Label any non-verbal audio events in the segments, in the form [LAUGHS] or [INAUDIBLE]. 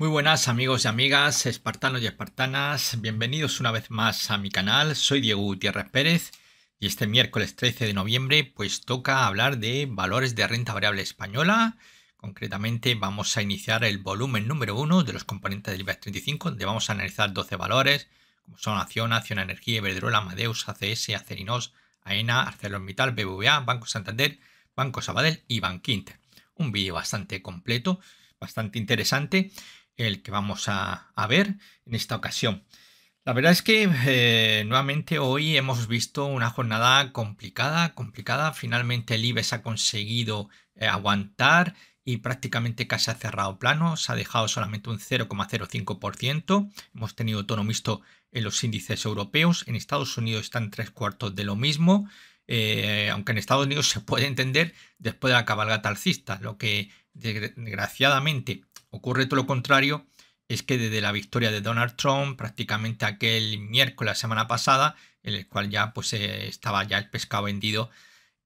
Muy buenas amigos y amigas, espartanos y espartanas, bienvenidos una vez más a mi canal, soy Diego Gutiérrez Pérez y este miércoles 13 de noviembre pues toca hablar de valores de renta variable española, concretamente vamos a iniciar el volumen número uno de los componentes del IBEX 35 donde vamos a analizar 12 valores como son Acción, Acción Energía, Iberdrola, Amadeus, ACS, Acerinos, AENA, ArcelorMittal, BBVA, Banco Santander, Banco Sabadell y Banquinter. Un vídeo bastante completo, bastante interesante el que vamos a, ver en esta ocasión. La verdad es que eh, nuevamente hoy hemos visto una jornada complicada, complicada. Finalmente el IBEX ha conseguido eh, aguantar y prácticamente casi ha cerrado plano. Se ha dejado solamente un 0,05%. Hemos tenido tono mixto en los índices europeos. En Estados Unidos están tres cuartos de lo mismo. Eh, aunque en Estados Unidos se puede entender después de la cabalgata alcista, lo que desgraciadamente Ocurre todo lo contrario, es que desde la victoria de Donald Trump, prácticamente aquel miércoles la semana pasada, en el cual ya pues eh, estaba ya el pescado vendido,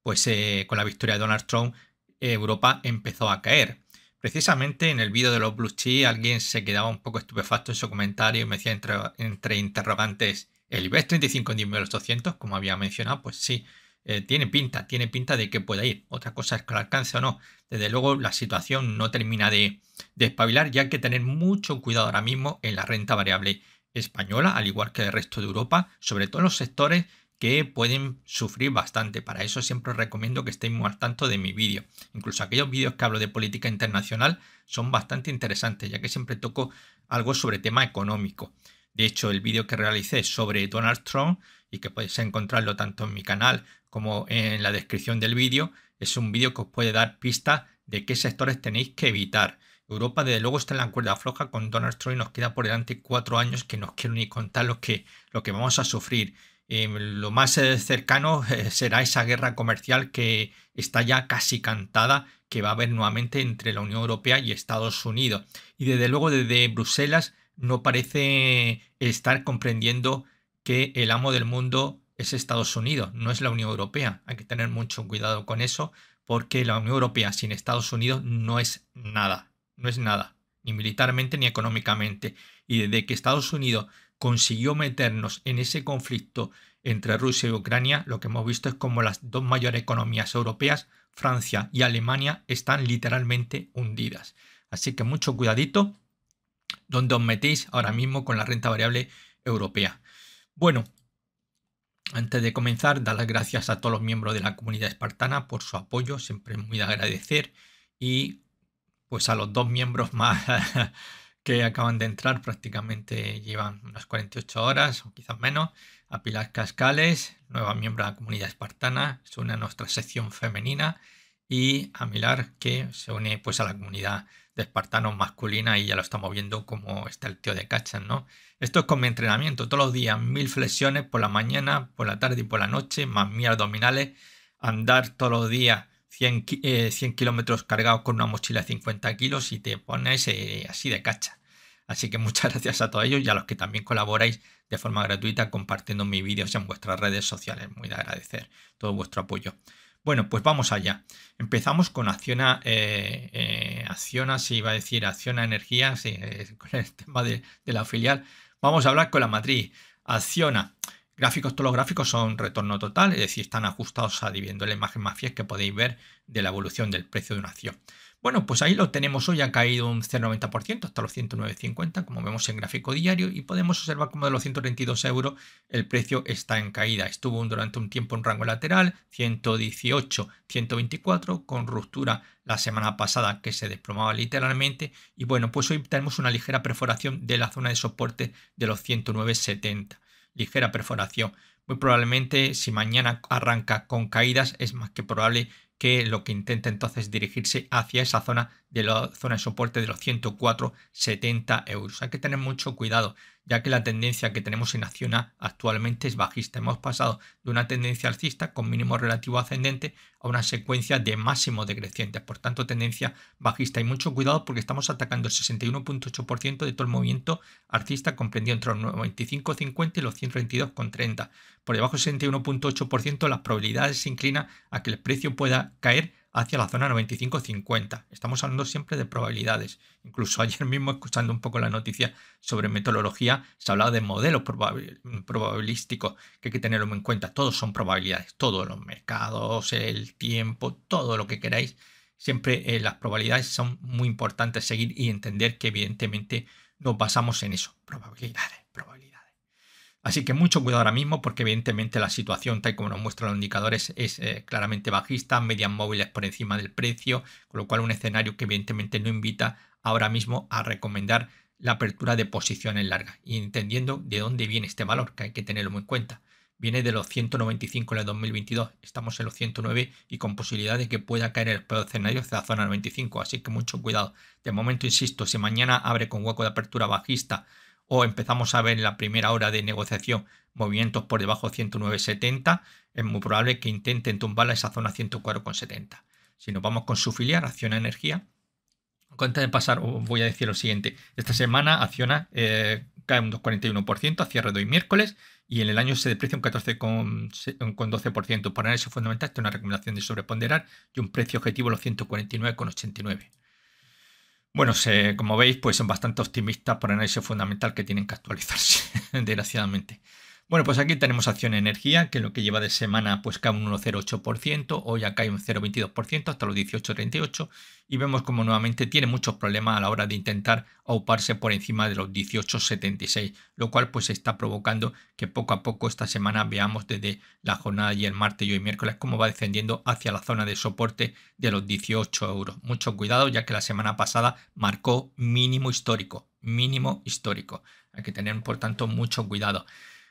pues eh, con la victoria de Donald Trump, eh, Europa empezó a caer. Precisamente en el vídeo de los Blue Cheese alguien se quedaba un poco estupefacto en su comentario y me decía entre, interrogantes, ¿el IBEX 35 en 200, Como había mencionado, pues sí, eh, tiene pinta, tiene pinta de que pueda ir. Otra cosa es que lo alcance o no. Desde luego la situación no termina de, espabilar ya hay que tener mucho cuidado ahora mismo en la renta variable española, al igual que el resto de Europa, sobre todo en los sectores que pueden sufrir bastante. Para eso siempre os recomiendo que estéis muy al tanto de mi vídeo. Incluso aquellos vídeos que hablo de política internacional son bastante interesantes, ya que siempre toco algo sobre tema económico. De hecho, el vídeo que realicé sobre Donald Trump y que podéis encontrarlo tanto en mi canal como en la descripción del vídeo, es un vídeo que os puede dar pistas de qué sectores tenéis que evitar. Europa desde luego está en la cuerda floja con Donald Trump y nos queda por delante cuatro años que nos quiero ni contar lo que, lo que vamos a sufrir. Eh, lo más eh, cercano eh, será esa guerra comercial que está ya casi cantada que va a haber nuevamente entre la Unión Europea y Estados Unidos. Y desde luego desde Bruselas no parece estar comprendiendo que el amo del mundo es Estados Unidos, no es la Unión Europea. Hay que tener mucho cuidado con eso porque la Unión Europea sin Estados Unidos no es nada, no es nada, ni militarmente ni económicamente. Y desde que Estados Unidos consiguió meternos en ese conflicto entre Rusia y Ucrania, lo que hemos visto es como las dos mayores economías europeas, Francia y Alemania, están literalmente hundidas. Así que mucho cuidadito donde os metéis ahora mismo con la renta variable europea. Bueno, antes de comenzar, dar las gracias a todos los miembros de la comunidad espartana por su apoyo, siempre muy de agradecer, y pues a los dos miembros más [LAUGHS] que acaban de entrar, prácticamente llevan unas 48 horas o quizás menos, a Pilar Cascales, nueva miembro de la comunidad espartana, se une a nuestra sección femenina, y a Milar, que se une pues a la comunidad de espartanos masculina y ya lo estamos viendo como está el tío de cachas, ¿no? Esto es con mi entrenamiento, todos los días, mil flexiones por la mañana, por la tarde y por la noche, más mil abdominales, andar todos los días 100, eh, kilómetros cargados con una mochila de 50 kilos y te pones eh, así de cacha. Así que [LAUGHS] muchas gracias a todos ellos y a los que también colaboráis de forma gratuita compartiendo mis vídeos en vuestras redes sociales. Muy de agradecer todo vuestro apoyo. Bueno, pues vamos allá. Empezamos con Acciona, eh, eh Acciona, iba a decir Acciona Energía, con el [LAUGHS] tema de, la filial. Vamos a hablar con la matriz. Acciona, gráficos, todos los gráficos son retorno total, es decir, están ajustados a dividiendo la imagen más fiel que podéis ver de la evolución del precio de una acción. Bueno, pues ahí lo tenemos hoy, ha caído un 0,90% hasta los 109,50, como vemos en gráfico diario, y podemos observar como de los 132 euros el precio está en caída. Estuvo durante un tiempo en rango lateral, 118, 124, con ruptura la semana pasada que se desplomaba literalmente, y bueno, pues hoy tenemos una ligera perforación de la zona de soporte de los 109,70. Ligera perforación. Muy probablemente si mañana arranca con caídas, es más que probable que lo que intenta entonces dirigirse hacia esa zona de la zona de soporte de los 104,70 euros. Hay que tener mucho cuidado, ya que la tendencia que tenemos en Acciona actualmente es bajista. Hemos pasado de una tendencia alcista con mínimo relativo ascendente a una secuencia de máximo decrecientes, por tanto tendencia bajista. Y mucho cuidado porque estamos atacando el 61.8% de todo el movimiento alcista comprendido entre los 95.50 y los 122.30 Por debajo del 61.8% las probabilidades se inclinan a que el precio pueda caer hacia la zona 95-50. Estamos hablando siempre de probabilidades. Incluso [LAUGHS] ayer mismo, escuchando un poco la noticia sobre metodología, se hablaba de modelos probabilísticos que hay que tenerlo en cuenta. Todos son probabilidades, todos los mercados, el tiempo, todo lo que queráis. Siempre eh, las probabilidades son muy importantes seguir y entender que evidentemente nos basamos en eso. Probabilidades, probabilidades. Así que mucho cuidado ahora mismo porque evidentemente la situación tal como nos muestran los indicadores es eh, claramente bajista, medias móviles por encima del precio, con lo cual un escenario que evidentemente no invita ahora mismo a recomendar la apertura de posiciones largas y entendiendo de dónde viene este valor, que hay que tenerlo en cuenta. Viene de los 195 en el 2022, estamos en los 109 y con posibilidad de que pueda caer el escenario hacia la zona 95, así que mucho cuidado. De momento, insisto, si mañana abre con hueco de apertura bajista o empezamos a ver en la primera hora de negociación movimientos por debajo de 109.70, es muy probable que intenten a esa zona 104.70. Si nos vamos con su filial, Acciona Energía, antes de pasar os voy a decir lo siguiente. Esta semana Acciona eh, cae un 2,41% a cierre de hoy miércoles y en el año se deprecia un 14,12%. Para análisis fundamental, esta es una recomendación de sobreponderar y un precio objetivo de los 149,89. Bueno, como veis, pues son bastante optimistas por el análisis fundamental que tienen que actualizarse, [LAUGHS] desgraciadamente. Bueno, pues aquí tenemos acción energía, que lo que lleva de semana pues cae un 1,08%, hoy acá hay un 0,22% hasta los 18,38 y vemos como nuevamente tiene muchos problemas a la hora de intentar auparse por encima de los 18,76, lo cual pues está provocando que poco a poco esta semana veamos desde la jornada y el martes y hoy miércoles cómo va descendiendo hacia la zona de soporte de los 18 euros. Mucho cuidado ya que la semana pasada marcó mínimo histórico, mínimo histórico. Hay que tener por tanto mucho cuidado.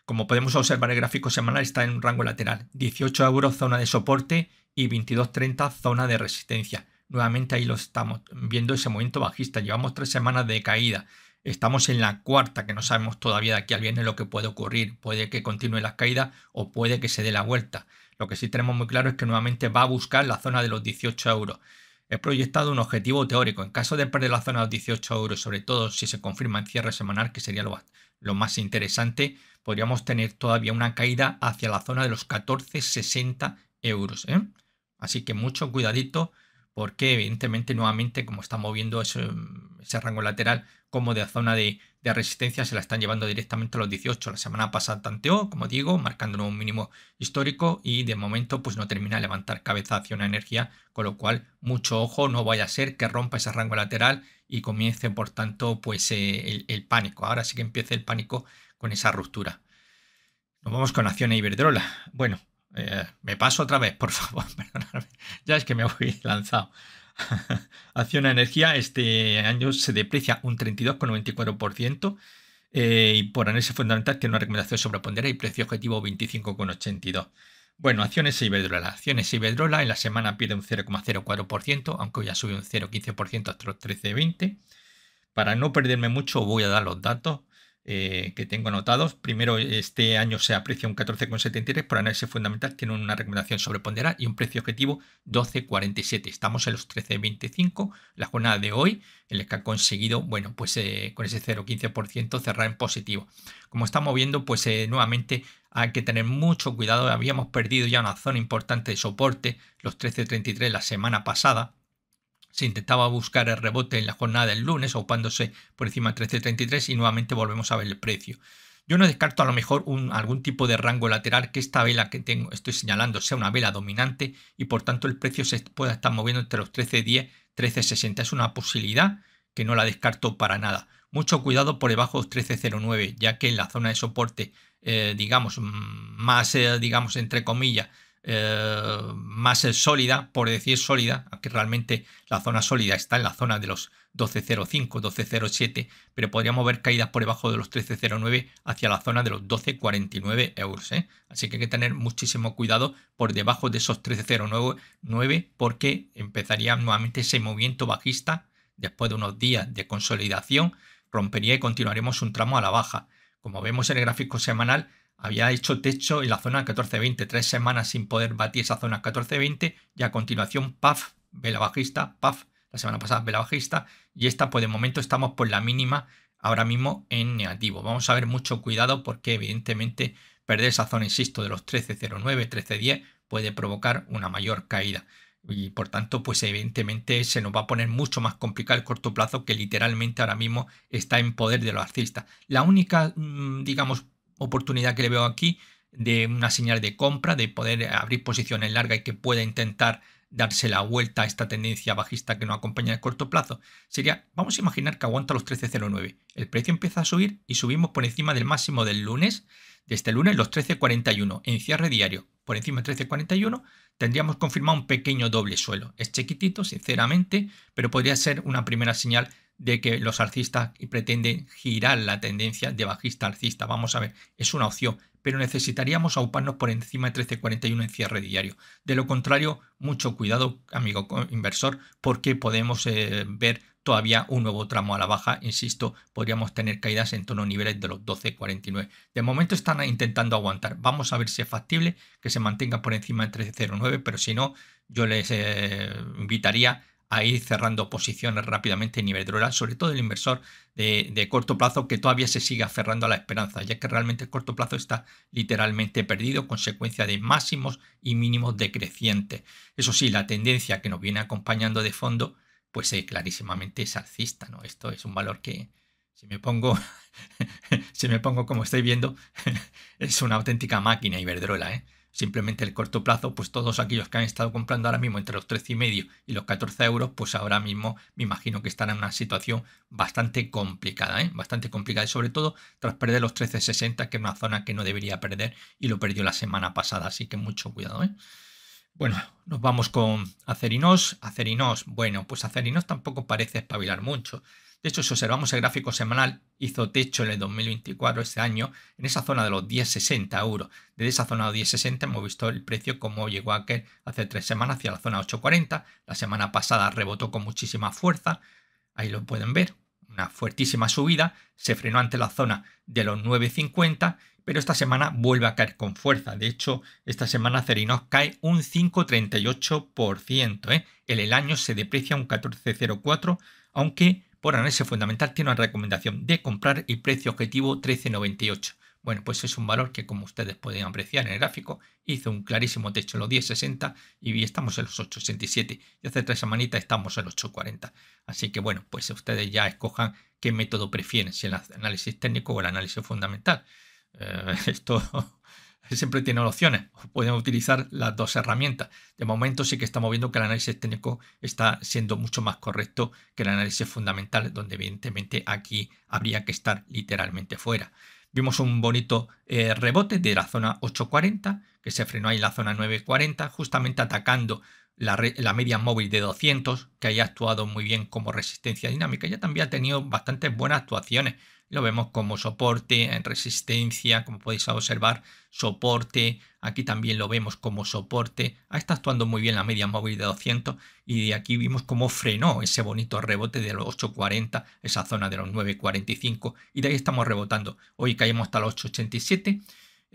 Como podemos observar el gráfico semanal está en un rango lateral, 18 euros zona de soporte y 22.30 zona de resistencia. Nuevamente ahí lo estamos viendo ese movimiento bajista, llevamos tres semanas de caída, estamos en la cuarta que no sabemos todavía de aquí al viernes lo que puede ocurrir, puede que continúe la caída o puede que se dé la vuelta. Lo que sí tenemos muy claro es que nuevamente va a buscar la zona de los 18 euros. He proyectado un objetivo teórico. En caso de perder la zona de los 18 euros, sobre todo si se confirma en cierre semanal, que sería lo más interesante, podríamos tener todavía una caída hacia la zona de los 14,60 euros. ¿eh? Así que mucho cuidadito porque evidentemente nuevamente como está moviendo ese, rango lateral como de zona de, resistencia se la están llevando directamente a los 18. La semana pasada tanteó, como digo, marcando un mínimo histórico y de momento pues no termina de levantar cabeza hacia una energía, con lo cual mucho ojo, no vaya a ser que rompa ese rango lateral y comience por tanto pues eh, el, el pánico. Ahora sí que empiece el pánico con esa ruptura. Nos vamos con acciones Iberdrola. Bueno, eh, me paso otra vez, por [LAUGHS] favor, Ya es que me voy lanzado. a [LAUGHS] e Energía este año se deprecia un 32,94% eh, y por análisis fundamental tiene una recomendación sobre y precio objetivo 25,82%. Bueno, acciones y e Iberdrola. Acciones y e Iberdrola en la semana pierde un 0,04%, aunque hoy ya sube un 0,15% hasta los 13,20. Para no perderme mucho voy a dar los datos eh, que tengo anotados. Primero, este año se aprecia un 14,73 por análisis fundamental, tiene una recomendación sobre y un precio objetivo 12,47. Estamos en los 13,25, la jornada de hoy, en la que ha conseguido, bueno, pues eh, con ese 0,15% cerrar en positivo. Como estamos viendo, pues eh, nuevamente hay que tener mucho cuidado. Habíamos perdido ya una zona importante de soporte, los 13,33 la semana pasada se intentaba buscar el rebote en la jornada del lunes, ocupándose por encima de 13.33 y nuevamente volvemos a ver el precio. Yo no descarto a lo mejor algún tipo de rango lateral que esta vela que tengo, estoy señalando sea una vela dominante y por tanto el precio se pueda estar moviendo entre los 13.10 13.60. Es una posibilidad que no la descarto para nada. Mucho cuidado por debajo de 13.09 ya que en la zona de soporte eh, digamos más eh, digamos entre comillas eh, más sólida, por decir sólida, aunque realmente la zona sólida está en la zona de los 12.05, 12.07, pero podríamos ver caídas por debajo de los 13.09 hacia la zona de los 12.49 euros. ¿eh? Así que hay que tener muchísimo cuidado por debajo de esos 13.09 porque empezaría nuevamente ese movimiento bajista después de unos días de consolidación, rompería y continuaremos un tramo a la baja. Como vemos en el gráfico semanal, había hecho techo en la zona 14-20, tres semanas sin poder batir esa zona 14-20 y a continuación, paf, vela bajista, paf, la semana pasada vela bajista y esta pues de momento estamos por la mínima ahora mismo en negativo. Vamos a ver mucho cuidado porque evidentemente perder esa zona, insisto, de los 13-10. puede provocar una mayor caída y por tanto pues evidentemente se nos va a poner mucho más complicado el corto plazo que literalmente ahora mismo está en poder de los alcistas. La única mm, digamos oportunidad que le veo aquí de una señal de compra, de poder abrir posiciones largas y que pueda intentar darse la vuelta a esta tendencia bajista que nos acompaña en el corto plazo, sería, vamos a imaginar que aguanta los 13.09, el precio empieza a subir y subimos por encima del máximo del lunes, de este lunes los 13.41 en cierre diario, por encima de 13.41 tendríamos confirmado un pequeño doble suelo, es chiquitito sinceramente, pero podría ser una primera señal de que los alcistas pretenden girar la tendencia de bajista alcista. Vamos a ver, es una opción, pero necesitaríamos auparnos por encima de 13.41 en cierre diario. De lo contrario, mucho cuidado, amigo inversor, porque podemos eh, ver todavía un nuevo tramo a la baja. Insisto, podríamos tener caídas en torno a niveles de los 12.49. De momento están intentando aguantar. Vamos a ver si es factible que se mantenga por encima de 13.09, pero si no, yo les eh, invitaría a ir cerrando posiciones rápidamente en Iberdrola, sobre todo el inversor de, corto plazo que todavía se sigue aferrando a la esperanza, ya que realmente el corto plazo está literalmente perdido, consecuencia de máximos y mínimos decrecientes. Eso sí, la tendencia que nos viene acompañando de fondo, pues clarísimamente es alcista, ¿no? Esto es un valor que, si me pongo, [LAUGHS] si me pongo como estáis viendo, [LAUGHS] es una auténtica máquina Iberdrola, ¿eh? Simplemente el corto plazo, pues todos aquellos que han estado comprando ahora mismo entre los 13,5 y los 14 euros, pues ahora mismo me imagino que están en una situación bastante complicada, ¿eh? bastante complicada, y sobre todo tras perder los 13,60, que es una zona que no debería perder y lo perdió la semana pasada, así que mucho cuidado. ¿eh? Bueno, nos vamos con Acerinos. Acerinos, bueno, pues Acerinos tampoco parece espabilar mucho. De hecho, si observamos el gráfico semanal, hizo techo en el 2024, este año, en esa zona de los 10,60 euros. Desde esa zona de 10,60 hemos visto el precio como llegó a caer hace tres semanas hacia la zona 8,40. La semana pasada rebotó con muchísima fuerza. Ahí lo pueden ver, una fuertísima subida, se frenó ante la zona de los 9,50, pero esta semana vuelve a caer con fuerza. De hecho, esta semana Cerinox cae un 5,38%. ¿eh? En el año se deprecia un 14,04, aunque por análisis fundamental tiene una recomendación de comprar y precio objetivo 13.98. Bueno, pues es un valor que como ustedes pueden apreciar en el gráfico, hizo un clarísimo techo en los 10.60 y estamos en los 8,67. y hace tres semanitas estamos en los 8.40. Así que bueno, pues ustedes ya escojan qué método prefieren, si el análisis técnico o el análisis fundamental. Eh, [LAUGHS] esto siempre tiene opciones. Pueden utilizar las dos herramientas. De momento sí que estamos viendo que el análisis técnico está siendo mucho más correcto que el análisis fundamental, donde evidentemente aquí habría que estar literalmente fuera. Vimos un bonito eh, rebote de la zona 840, que se frenó ahí en la zona 940, justamente atacando la, la, media móvil de 200, que haya actuado muy bien como resistencia dinámica. Ya también ha tenido bastantes buenas actuaciones lo vemos como soporte, en resistencia, como podéis observar, soporte, aquí también lo vemos como soporte, ahí está actuando muy bien la media móvil de 200 y de aquí vimos cómo frenó ese bonito rebote de los 8.40, esa zona de los 9.45 y de ahí estamos rebotando, hoy caemos hasta los 8.87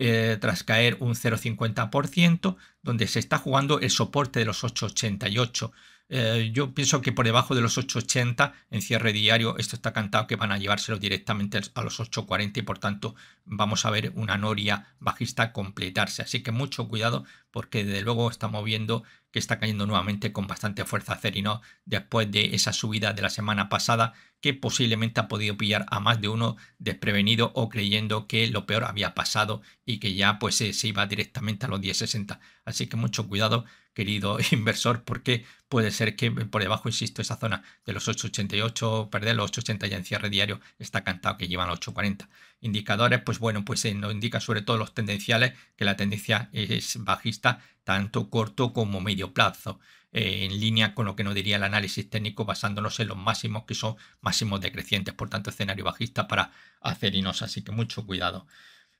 eh, tras caer un 0,50%, donde se está jugando el soporte de los 8,88. Eh, yo pienso que por debajo de los 8.80 en cierre diario, esto está cantado que van a llevárselo directamente a los 8.40 y por tanto vamos a ver una noria bajista completarse. Así que mucho cuidado porque desde luego estamos viendo que está cayendo nuevamente con bastante fuerza Cerino después de esa subida de la semana pasada que posiblemente ha podido pillar a más de uno desprevenido o creyendo que lo peor había pasado y que ya pues eh, se, iba directamente a los 10.60. Así que mucho cuidado querido [LAUGHS] inversor porque puede ser que eh, por debajo, insisto, esa zona de los 8.88, perder los 8.80 y en cierre diario está cantado que llevan los 8.40 indicadores, pues bueno, pues nos indica sobre todo los tendenciales que la tendencia es bajista tanto corto como medio plazo, eh, en línea con lo que nos diría el análisis técnico basándonos en los máximos que son máximos decrecientes, por tanto escenario bajista para acerinos, así que mucho cuidado.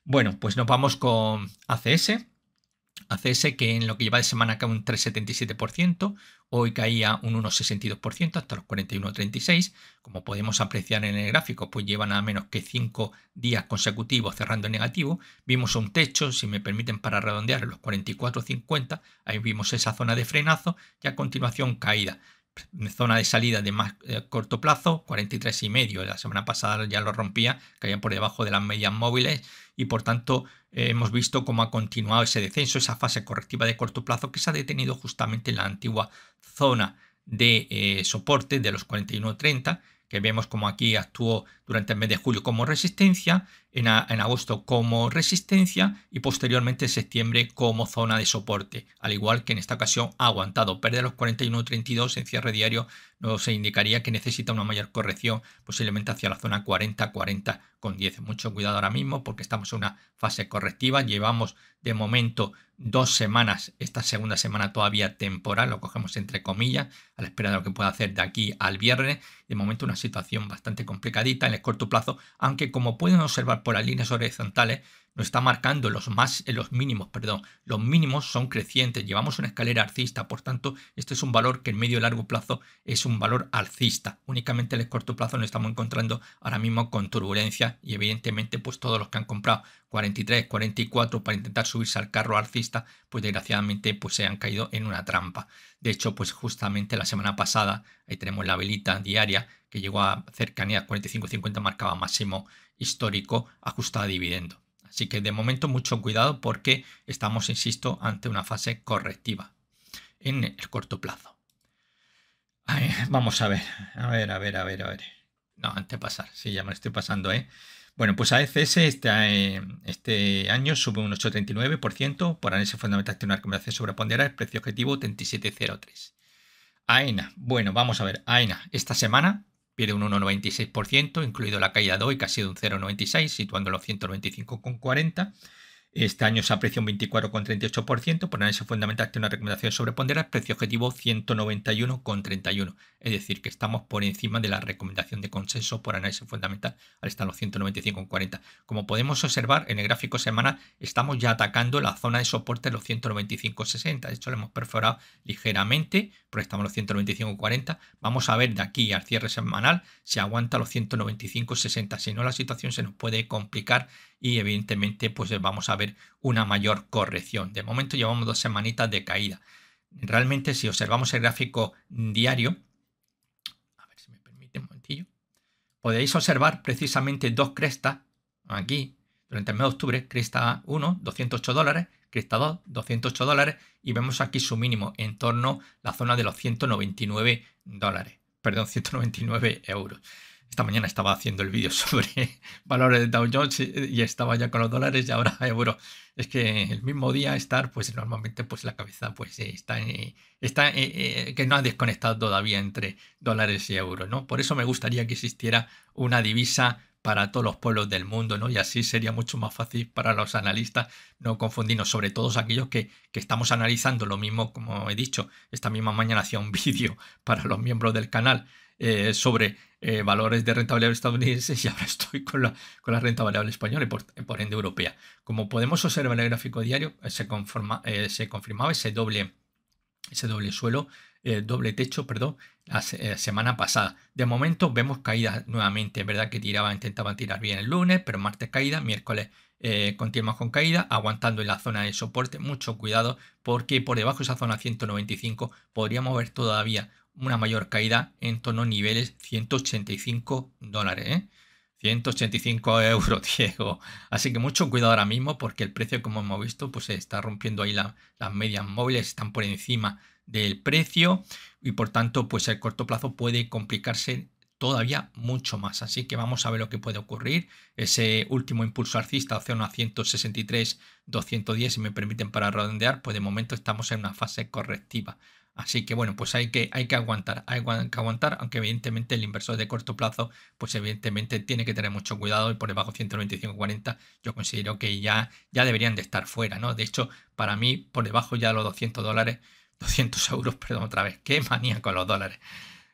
Bueno, pues nos vamos con ACS, ACS que en lo que lleva de semana cae un 3,77%, hoy caía un 1,62% hasta los 41,36. Como podemos apreciar en el gráfico, pues lleva nada menos que 5 días consecutivos cerrando en negativo. Vimos un techo, si me permiten para redondear, los 44,50. Ahí vimos esa zona de frenazo y a continuación caída zona de salida de más eh, corto plazo, 43,5. La semana pasada ya lo rompía, caía por debajo de las medias móviles y por tanto eh, hemos visto cómo ha continuado ese descenso, esa fase correctiva de corto plazo que se ha detenido justamente en la antigua zona de eh, soporte de los 41,30 que vemos como aquí actuó durante el mes de julio como resistencia en, agosto como resistencia y posteriormente septiembre como zona de soporte. Al igual que en esta ocasión ha aguantado pérdida los 41.32 en cierre diario, nos indicaría que necesita una mayor corrección, posiblemente hacia la zona 40-40 con 10. Mucho cuidado ahora mismo porque estamos en una fase correctiva. Llevamos de momento dos semanas, esta segunda semana todavía temporal, lo cogemos entre comillas, a la espera de lo que pueda hacer de aquí al viernes. De momento una situación bastante complicadita en el corto plazo, aunque como pueden observar por, las líneas horizontales nos está marcando los, más, eh, los mínimos, perdón. Los mínimos son crecientes, llevamos una escalera alcista, por tanto, este es un valor que en medio y largo plazo es un valor alcista. Únicamente en el corto plazo nos estamos encontrando ahora mismo con turbulencia y evidentemente pues todos los que han comprado 43, 44 para intentar subirse al carro alcista, pues desgraciadamente pues se han caído en una trampa. De hecho, pues justamente la semana pasada, ahí tenemos la velita diaria que llegó a cercanía 45-50, marcaba máximo histórico ajustada a dividendo. Así que de momento mucho cuidado porque estamos, insisto, ante una fase correctiva en el corto plazo. vamos a ver, a ver, a ver, a ver, a ver. No, antes de pasar, sí, ya me estoy pasando, ¿eh? Bueno, pues AECS este, eh, este año sube un 8,39%, por análisis fundamental que me hace sobreponderar, el precio objetivo 37,03. AENA, bueno, vamos a ver, AENA, esta semana pierde un 1,96%, incluido la caída de hoy, que ha sido un 0,96, situando los 195,40. Este año se aprecia un 24,38%, por análisis fundamental tiene una recomendación sobre ponderar, precio objetivo 191,31, es decir, que estamos por encima de la recomendación de consenso por análisis fundamental, al estar los 195,40. Como podemos observar en el gráfico semanal, estamos ya atacando la zona de soporte de los 195,60, de hecho lo hemos perforado ligeramente, pero estamos los 195,40. Vamos a ver de aquí al cierre semanal si aguanta los 195,60, si no la situación se nos puede complicar y evidentemente pues vamos a ver una mayor corrección. De momento llevamos dos semanitas de caída. Realmente si observamos el gráfico diario, a ver si me permite un momentillo, podéis observar precisamente dos crestas aquí durante el mes de octubre, cresta 1, 208 dólares, cresta 2, 208 dólares y vemos aquí su mínimo en torno a la zona de los 199 dólares, perdón, 199 euros. Esta mañana estaba haciendo el vídeo [LAUGHS] sobre valores de Dow Jones y estaba ya con los dólares y ahora [LAUGHS] euro. Es que el mismo día estar, pues normalmente pues la cabeza pues está, eh, está eh, eh, que no ha desconectado todavía entre dólares y euro, ¿no? Por eso me gustaría que existiera una divisa para todos los pueblos del mundo, ¿no? Y así sería mucho más fácil para los analistas no confundirnos, sobre todo aquellos que, estamos analizando lo mismo, como he dicho, esta misma mañana hacía un [LAUGHS] vídeo para los miembros del canal eh, sobre eh, valores de renta variable estadounidense y ahora estoy con la, con la renta variable española y por, ende europea. Como podemos observar en el gráfico diario, eh, se, conforma, se confirmaba ese doble, ese doble suelo doble techo, perdón, la, eh, semana pasada. De momento vemos caídas nuevamente, es verdad que tiraba intentaban tirar bien el lunes, pero martes caída, miércoles eh, continuamos con caída, aguantando en la zona de soporte, mucho cuidado, porque por debajo de esa zona 195 podríamos ver todavía una mayor caída en torno a niveles 185 dólares. 185 ¿eh? [LAUGHS] euros, Diego. Así que mucho cuidado ahora mismo porque el precio, como hemos visto, pues está rompiendo ahí las medias móviles, están por encima del precio y por tanto pues el corto plazo puede complicarse todavía mucho más. Así que vamos a ver lo que puede ocurrir. Ese último impulso alcista hacia una 163, 210, si me permiten para redondear, pues de momento estamos en una fase correctiva. Así que bueno, pues hay que, hay que aguantar, hay que aguantar, aunque evidentemente el inversor de corto plazo, pues evidentemente tiene que tener mucho cuidado y por debajo 40 yo considero que ya, ya deberían de estar fuera, ¿no? De hecho, para mí, por debajo ya los 200 dólares, 200 euros, perdón, otra vez, qué manía con los dólares.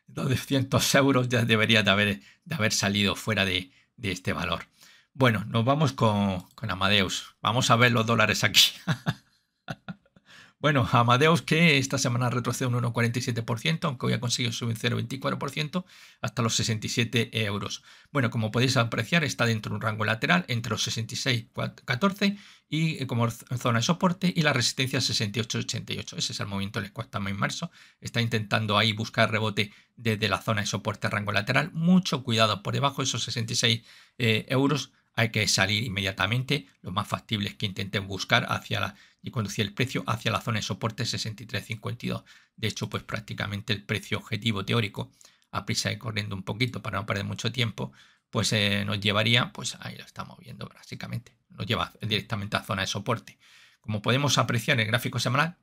200 euros ya debería de haber, de haber salido fuera de, este valor. Bueno, nos vamos con Amadeus. Vamos a ver los dólares aquí. [LAUGHS] Bueno, Amadeus que esta semana retrocede un 1,47%, aunque hoy ha conseguido subir un 0,24% hasta los 67 euros. Bueno, como podéis apreciar, está dentro de un rango lateral entre los 66,14 y eh, como zona de soporte y la resistencia 68,88. Ese es el movimiento les cuesta más inmerso. Está intentando ahí buscar rebote desde la zona de soporte rango lateral. Mucho cuidado por debajo de esos 66 eh, euros hay que salir inmediatamente. Lo más factible es que intenten buscar hacia la, y conducir el precio hacia la zona de soporte 63.52. De hecho, pues prácticamente el precio objetivo teórico, a prisa y corriendo un poquito para no perder mucho tiempo, pues eh, nos llevaría, pues ahí lo estamos viendo básicamente, nos lleva directamente a zona de soporte. Como podemos apreciar en el gráfico semanal,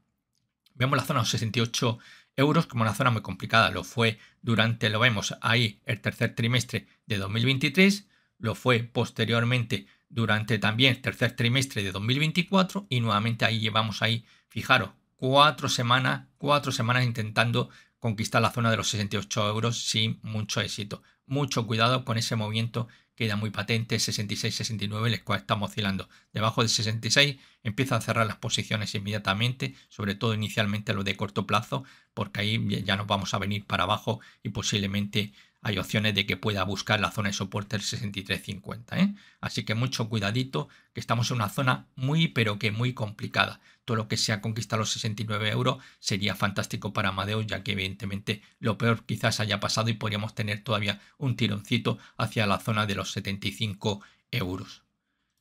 vemos la zona de 68 euros como una zona muy complicada. Lo fue durante, lo vemos ahí, el tercer trimestre de 2023 lo fue posteriormente durante también el tercer trimestre de 2024 y nuevamente ahí llevamos ahí, fijaros, cuatro semanas, cuatro semanas intentando conquistar la zona de los 68 euros sin mucho éxito. Mucho cuidado con ese movimiento queda muy patente, 66-69, el cual estamos oscilando. Debajo de 66 empieza a cerrar las posiciones inmediatamente, sobre todo inicialmente lo de corto plazo, porque ahí ya nos vamos a venir para abajo y posiblemente hay opciones de que pueda buscar la zona de soporte del 6350. ¿eh? Así que mucho cuidadito, que estamos en una zona muy, pero que muy complicada. Todo lo que sea conquistado los 69 euros sería fantástico para Amadeus, ya que evidentemente lo peor quizás haya pasado y podríamos tener todavía un tironcito hacia la zona de los 75 euros.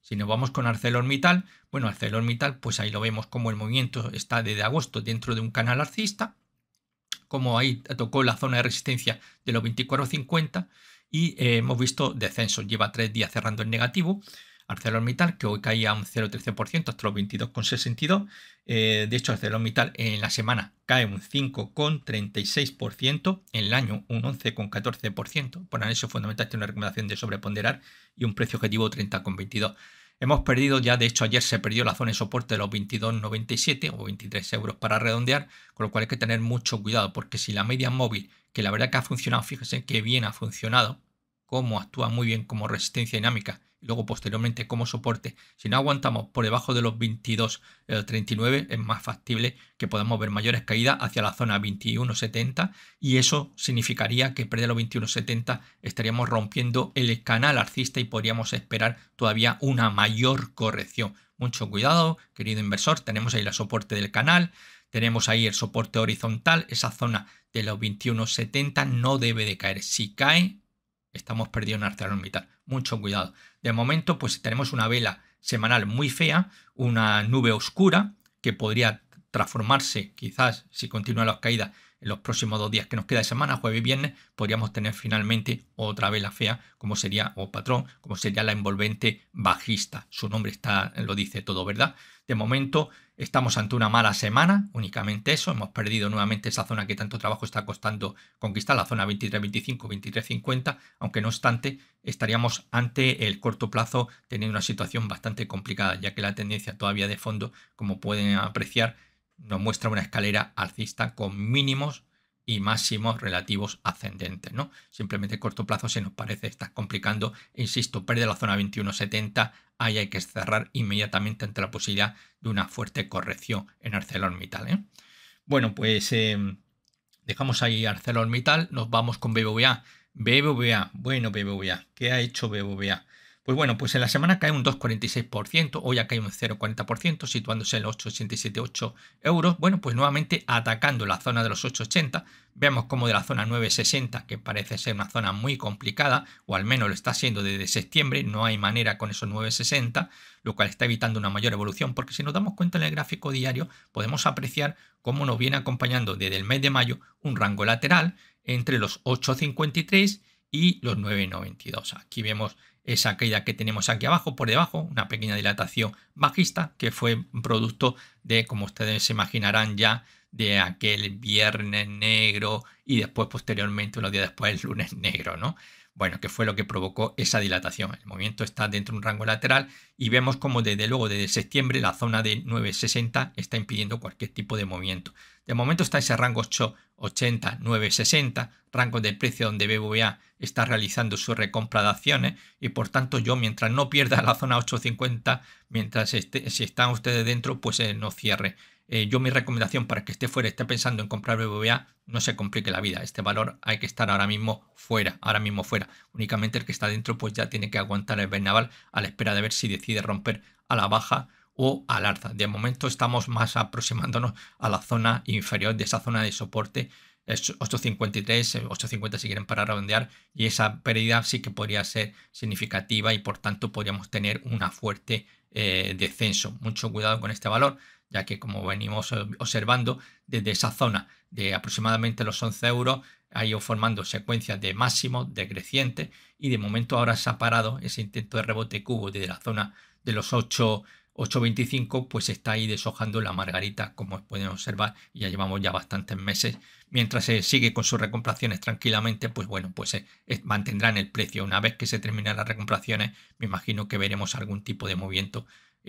Si nos vamos con ArcelorMittal, bueno, ArcelorMittal, pues ahí lo vemos como el movimiento está desde agosto dentro de un canal arcista, como ahí tocó la zona de resistencia de los 24.50 y eh, hemos visto descenso. Lleva tres días cerrando en negativo. ArcelorMittal, que hoy caía un 0,13% hasta los 22,62. de hecho, ArcelorMittal en la semana cae un 5,36%, en el año un 11,14%. Por análisis fundamental tiene una recomendación de sobreponderar y un precio objetivo 30,22%. Hemos perdido ya, de hecho ayer se perdió la zona de soporte de los 22,97 o 23 euros para redondear, con lo cual hay que tener mucho cuidado porque si la media móvil, que la verdad que ha funcionado, fíjense que bien ha funcionado, cómo actúa muy bien como resistencia dinámica luego posteriormente como soporte. Si no aguantamos por debajo de los 22,39 es más factible que podamos ver mayores caídas hacia la zona 21,70 y eso significaría que perder los 21,70 estaríamos rompiendo el canal alcista y podríamos esperar todavía una mayor corrección. Mucho cuidado, querido inversor, tenemos ahí el soporte del canal, tenemos ahí el soporte horizontal, esa zona de los 21,70 no debe de caer. Si cae, estamos perdidos en ArcelorMittal. Mucho cuidado. De momento, pues tenemos una vela semanal muy fea, una nube oscura que podría transformarse, quizás, si continúan las caídas, en los próximos dos días que nos queda de semana, jueves y viernes, podríamos tener finalmente otra vela fea, como sería, o patrón, como sería la envolvente bajista. Su nombre está, lo dice todo, ¿verdad? De momento estamos ante una mala semana, únicamente eso, hemos perdido nuevamente esa zona que tanto trabajo está costando conquistar, la zona 23.25, 23.50, aunque no obstante estaríamos ante el corto plazo teniendo una situación bastante complicada, ya que la tendencia todavía de fondo, como pueden apreciar, nos muestra una escalera alcista con mínimos y máximos relativos ascendentes, ¿no? Simplemente corto plazo se nos parece está complicando, insisto, pierde la zona 21.70, ahí hay que cerrar inmediatamente ante la posibilidad de una fuerte corrección en ArcelorMittal, ¿eh? Bueno, pues em, dejamos ahí ArcelorMittal, nos vamos con BBVA. BBVA, bueno BBVA, ¿qué ha hecho BBVA? Pues bueno, pues en la semana cae un 2,46%, hoy ya cae un 0,40%, situándose en los 8,87,8 euros. Bueno, pues nuevamente atacando la zona de los 8,80. Vemos como de la zona 9,60, que parece ser una zona muy complicada, o al menos lo está siendo desde septiembre, no hay manera con esos 9,60, lo cual está evitando una mayor evolución, porque si nos damos cuenta en el gráfico diario, podemos apreciar cómo nos viene acompañando desde el mes de mayo un rango lateral entre los 8,53 y los 9,92. Aquí vemos esa caída que tenemos aquí abajo, por debajo, una pequeña dilatación bajista que fue producto de, como ustedes se imaginarán ya, de aquel viernes negro y después posteriormente, unos días después, el lunes negro, ¿no? Bueno, que fue lo que provocó esa dilatación. El movimiento está dentro de un rango lateral y vemos como desde luego desde septiembre la zona de 960 está impidiendo cualquier tipo de movimiento. De momento está ese rango 880, 960, rango de precio donde BBVA está realizando su recompra de acciones y por tanto yo mientras no pierda la zona 850, mientras esté, si están ustedes dentro, pues eh, no cierre. Eh, yo mi recomendación para que esté fuera, esté pensando en comprar BBVA, no se complique la vida. Este valor hay que estar ahora mismo fuera, ahora mismo fuera. Únicamente el que está dentro pues ya tiene que aguantar el Bernaval a la espera de ver si decide romper a la baja o al alza. De momento estamos más aproximándonos a la zona inferior de esa zona de soporte 8.53, 8.50 eh, si quieren para redondear y esa pérdida sí que podría ser significativa y por tanto podríamos tener una fuerte eh, descenso. Mucho cuidado con este valor ya que como venimos observando desde esa zona de aproximadamente los 11 euros ha ido formando secuencias de máximo, decreciente y de momento ahora se ha parado ese intento de rebote cubo desde la zona de los 8 8.25 pues está ahí deshojando la margarita como pueden observar ya llevamos ya bastantes meses mientras se sigue con sus recompraciones tranquilamente pues bueno pues mantendrán el precio una vez que se terminen las recompraciones me imagino que veremos algún tipo de movimiento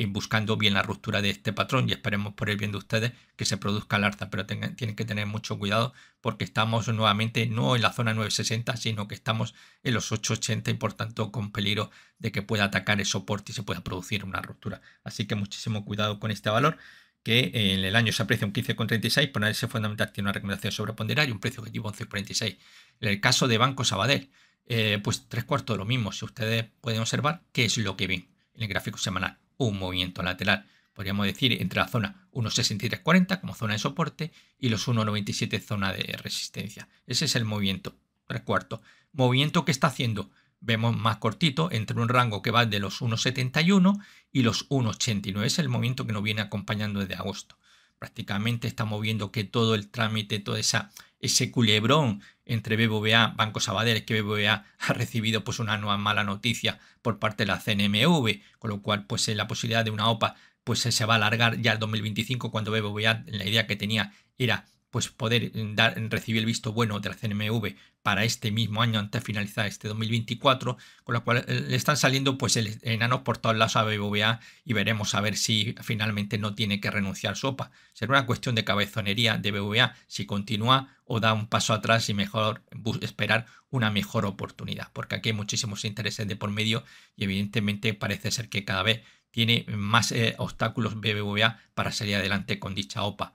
buscando bien la ruptura de este patrón y esperemos por el bien de ustedes que se produzca el alza, pero tienen que tener mucho cuidado porque estamos nuevamente no en la zona 960, sino que estamos en los 880 y por tanto con peligro de que pueda atacar el soporte y se pueda producir una ruptura. Así que muchísimo cuidado con este valor que en el año se aprecia un 15,36, por ese fundamental tiene una recomendación sobre y un precio que lleva 11,46. En el caso de Banco Sabadell, eh, pues tres cuartos de lo mismo, si ustedes pueden observar qué es lo que ven en el gráfico semanal un movimiento lateral. Podríamos decir entre la zona 1.6340 como zona de soporte y los 1.97 zona de resistencia. Ese es el movimiento, tres cuartos. Movimiento que está haciendo, vemos más cortito, entre un rango que va de los 1.71 y los 1.89. Es el movimiento que nos viene acompañando desde agosto prácticamente estamos viendo que todo el trámite, todo esa, ese culebrón entre BBVA, Banco Sabadell, que BBVA ha recibido pues una nueva mala noticia por parte de la CNMV, con lo cual pues eh, la posibilidad de una OPA pues eh, se va a alargar ya al 2025 cuando BBVA la idea que tenía era pues poder mm, dar, recibir el visto bueno de la CNMV para este mismo año antes de finalizar este 2024, con lo cual eh, le están saliendo pues el enanos por todos lados a BBVA y veremos a ver si finalmente no tiene que renunciar su OPA. Será una cuestión de cabezonería de BBVA si continúa o da un paso atrás y mejor esperar una mejor oportunidad, porque aquí hay muchísimos intereses de por medio y evidentemente parece ser que cada vez tiene más eh, obstáculos BBVA para salir adelante con dicha OPA.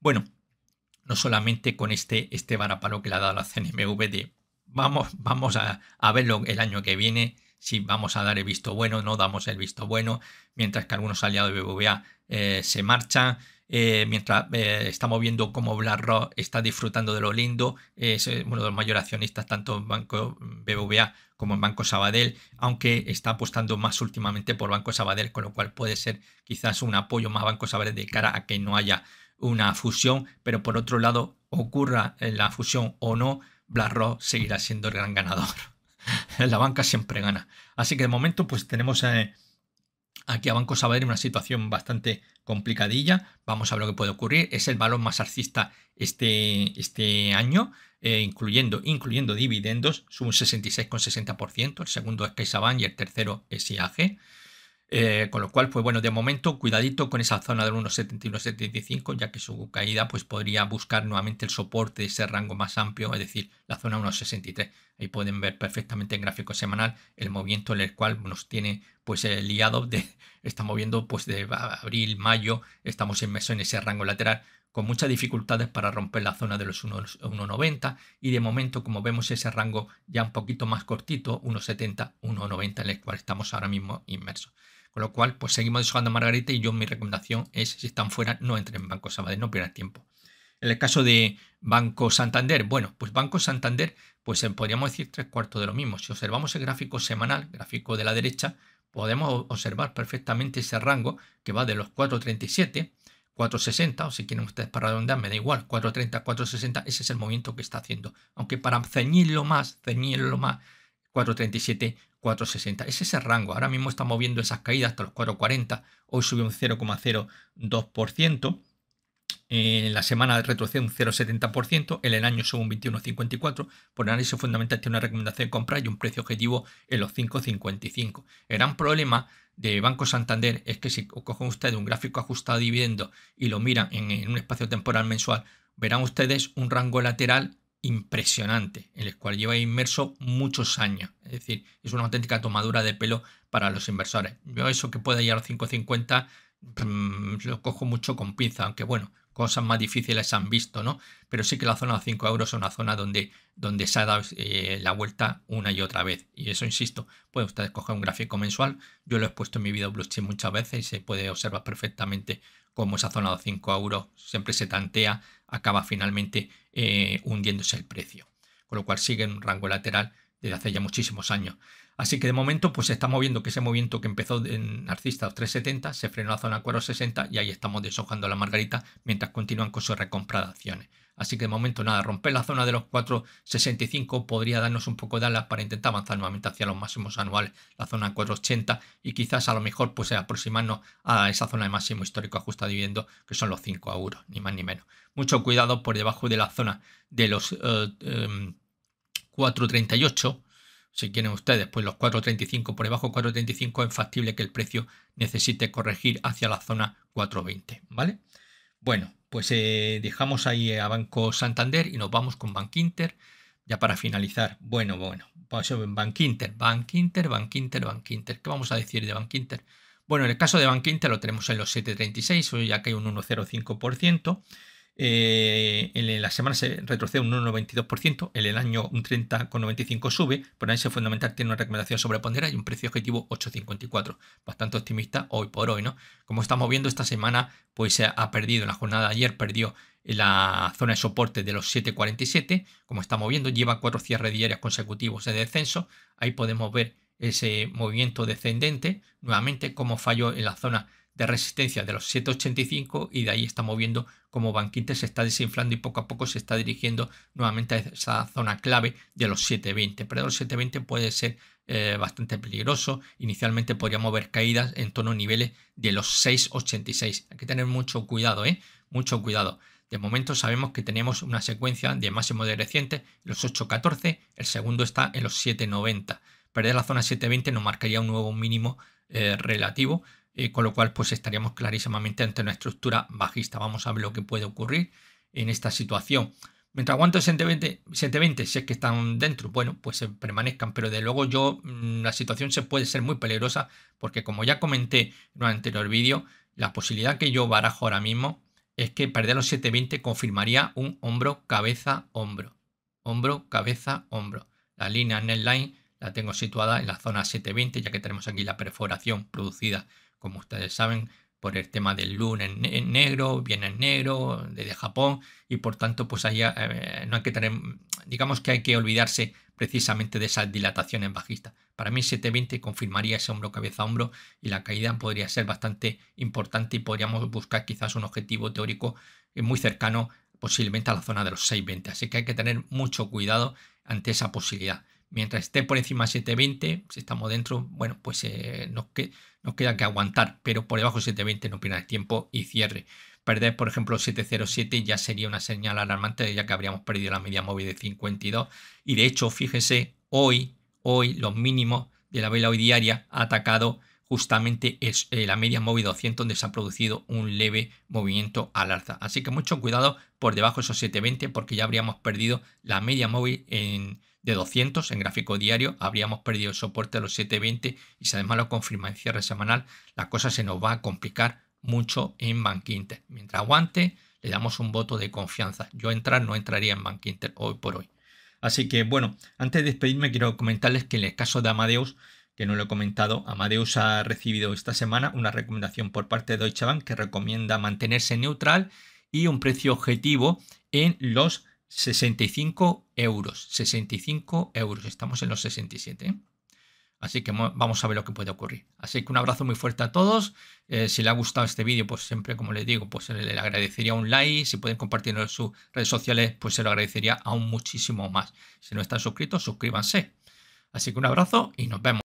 Bueno, no solamente con este, este varapalo que le ha dado la CNMV vamos, vamos a, a, verlo el año que viene, si vamos a dar el visto bueno, no damos el visto bueno, mientras que algunos aliados de BBVA eh, se marchan. Eh, mientras eh, estamos viendo cómo BlackRock está disfrutando de lo lindo, es uno de los mayores accionistas tanto en Banco BBVA como en Banco Sabadell, aunque está apostando más últimamente por Banco Sabadell, con lo cual puede ser quizás un apoyo más a Banco Sabadell de cara a que no haya una fusión, pero por otro lado, ocurra eh, la fusión o no, BlackRock seguirá siendo el gran ganador. [LAUGHS] la banca siempre gana. Así que de momento, pues tenemos eh, aquí a Banco Sabadell una situación bastante complicadilla. Vamos a ver lo que puede ocurrir. Es el valor más alcista este, este año, eh, incluyendo, incluyendo dividendos, sube un 66,60%. El segundo es CaixaBank y el tercero es IAG. Eh, con lo cual, pues bueno, de momento, cuidadito con esa zona del 171 ya que su caída pues podría buscar nuevamente el soporte de ese rango más amplio, es decir, la zona 1.63. Ahí pueden ver perfectamente en gráfico semanal el movimiento en el cual nos tiene pues el liado de, [LAUGHS] está moviendo pues de abril, mayo, estamos inmersos en ese rango lateral con muchas dificultades para romper la zona de los 1,90 y de momento como vemos ese rango ya un poquito más cortito, 1,70, 1,90 en el cual estamos ahora mismo inmersos. Con lo cual, pues seguimos deshojando Margarita y yo mi recomendación es, si están fuera, no entren en Banco Sabadell, no pierdan tiempo. En el caso de Banco Santander, bueno, pues Banco Santander, pues eh, podríamos decir tres cuartos de lo mismo. Si observamos el gráfico semanal, gráfico de la derecha, podemos observar perfectamente ese rango que va de los 437 460, o si quieren ustedes para redondear, me da igual, 430, 460, ese es el movimiento que está haciendo. Aunque para ceñirlo más, ceñirlo más, 4.37, 4.60. Es ese rango. Ahora mismo estamos moviendo esas caídas hasta los 4.40. Hoy sube un 0,02%. En la semana de retrocede un 0,70%, en el año sube un 21,54%. Por análisis fundamental tiene una recomendación de compra y un precio objetivo en los 5,55. El gran problema de Banco Santander es que si cogen ustedes un gráfico ajustado a dividendo y lo miran en un espacio temporal mensual, verán ustedes un rango lateral impresionante, en el cual lleva inmerso muchos años. Es decir, es una auténtica tomadura de pelo para los inversores. Yo eso que puede llegar a 5.50 mm, lo cojo mucho con pinza, aunque bueno, cosas más difíciles han visto, ¿no? Pero sí que la zona de 5 euros es una zona donde, donde se ha dado eh, la vuelta una y otra vez. Y eso, insisto, pueden ustedes coger un gráfico mensual. Yo lo he puesto en mi video Chip muchas veces y se puede observar perfectamente como esa zona de 5 euros siempre se tantea, acaba finalmente eh, hundiéndose el precio. Con lo cual sigue en un rango lateral desde hace ya muchísimos años. Así que de momento pues está moviendo que ese movimiento que empezó en Narcista 370 se frenó a la zona 460 y ahí estamos deshojando la margarita mientras continúan con su recompra de acciones. Así que de momento nada, romper la zona de los 4.65 podría darnos un poco de alas para intentar avanzar nuevamente hacia los máximos anuales, la zona 4.80 y quizás a lo mejor pues aproximarnos a esa zona de máximo histórico ajusta viviendo que son los 5 euros, ni más ni menos. Mucho cuidado por debajo de la zona de los 4.38 eh, em, si quieren ustedes, pues los 4.35 por debajo 4.35 es factible que el precio necesite corregir hacia la zona 4.20, ¿vale? Bueno, pues eh, dejamos ahí eh, a Banco Santander y nos vamos con Inter ya para finalizar. Bueno, bueno, Inter, a Inter, Bank Inter, Bank Inter. ¿Qué vamos a decir de Inter? Bueno, en el caso de Inter lo tenemos en los 7.36, ya que hay un 1,05%. Eh, en la semana se retrocede un 1,92%, en el año un 30,95% sube, pero se fundamental tiene una recomendación sobre y un precio objetivo 8,54%. Bastante optimista hoy por hoy, ¿no? Como estamos viendo, esta semana pues ha perdido, en la jornada de ayer perdió la zona de soporte de los 7,47, como estamos viendo, lleva cuatro cierres diarios consecutivos de descenso, ahí podemos ver ese movimiento descendente, nuevamente como falló en la zona de resistencia de los 7,85 y de ahí está moviendo como banquite se está desinflando y poco a poco se está dirigiendo nuevamente a esa zona clave de los 7,20. Pero los 7,20 puede ser eh, bastante peligroso. Inicialmente podríamos ver caídas en torno a niveles de los 6,86. Hay que tener mucho cuidado, ¿eh? Mucho cuidado. De momento sabemos que tenemos una secuencia de máximo decreciente, los 8.14, el segundo está en los 7.90. Perder la zona 7.20 nos marcaría un nuevo mínimo eh, relativo eh, con lo cual pues estaríamos clarísimamente ante una estructura bajista. Vamos a ver lo que puede ocurrir en esta situación. Mientras aguanto 720, 720, si es que están dentro, bueno, pues eh, permanezcan, pero de luego yo, mm, la situación se puede ser muy peligrosa porque como ya comenté en un anterior vídeo, la posibilidad que yo barajo ahora mismo es que perder los 720 confirmaría un hombro, cabeza, hombro. Hombro, cabeza, hombro. La línea line la tengo situada en la zona 720 ya que tenemos aquí la perforación producida como ustedes saben, por el tema del lunes en negro, en negro, desde Japón, y por tanto, pues allá eh, no hay que tener, digamos que hay que olvidarse precisamente de esas dilataciones bajistas. Para mí 720 confirmaría ese hombro cabeza a hombro y la caída podría ser bastante importante y podríamos buscar quizás un objetivo teórico eh, muy cercano posiblemente a la zona de los 620. Así que hay que tener mucho cuidado ante esa posibilidad. Mientras esté por encima de 720, si estamos dentro, bueno, pues eh, nos, que, nos queda que aguantar, pero por debajo de 720 no pierdas tiempo y cierre. Perder, por ejemplo, 707 ya sería una señal alarmante, ya que habríamos perdido la media móvil de 52. Y de hecho, fíjese, hoy, hoy los mínimos de la vela hoy diaria ha atacado justamente es, eh, la media móvil 200 donde se ha producido un leve movimiento al alza. Así que mucho cuidado por debajo de esos 720 porque ya habríamos perdido la media móvil en de 200 en gráfico diario, habríamos perdido el soporte a los 720 y si además lo confirma en cierre semanal, la cosa se nos va a complicar mucho en Bank Mientras aguante, le damos un voto de confianza. Yo entrar no entraría en Bank hoy por hoy. Así que bueno, antes de despedirme quiero comentarles que en el caso de Amadeus, que no lo he comentado, Amadeus ha recibido esta semana una recomendación por parte de Deutsche Bank que recomienda mantenerse neutral y un precio objetivo en los 65 euros. 65 euros. Estamos en los 67. Así que vamos a ver lo que puede ocurrir. Así que un abrazo muy fuerte a todos. Eh, si les ha gustado este vídeo, pues siempre, como les digo, pues le agradecería un like. Si pueden compartirlo en sus redes sociales, pues se lo agradecería aún muchísimo más. Si no están suscritos, suscríbanse. Así que un abrazo y nos vemos.